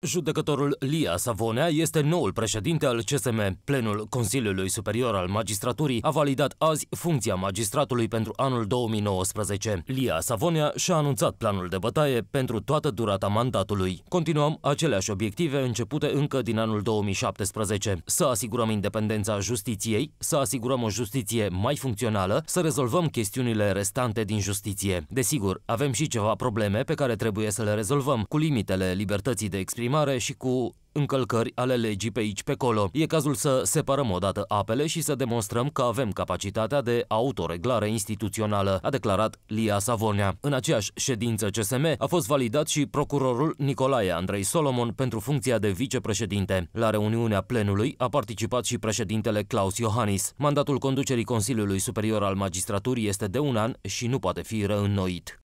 Judecătorul Lia Savonea este noul președinte al CSM. Plenul Consiliului Superior al Magistraturii a validat azi funcția magistratului pentru anul 2019. Lia Savonea și-a anunțat planul de bătaie pentru toată durata mandatului. Continuăm aceleași obiective începute încă din anul 2017. Să asigurăm independența justiției, să asigurăm o justiție mai funcțională, să rezolvăm chestiunile restante din justiție. Desigur, avem și ceva probleme pe care trebuie să le rezolvăm, cu limitele libertății de exprimare exprimare și cu încălcări ale legii pe aici pe acolo. E cazul să separăm odată apele și să demonstrăm că avem capacitatea de autoreglare instituțională, a declarat Lia Savonea. În aceeași ședință CSM a fost validat și procurorul Nicolae Andrei Solomon pentru funcția de vicepreședinte. La reuniunea plenului a participat și președintele Claus Iohannis. Mandatul conducerii Consiliului Superior al Magistraturii este de un an și nu poate fi reînnoit.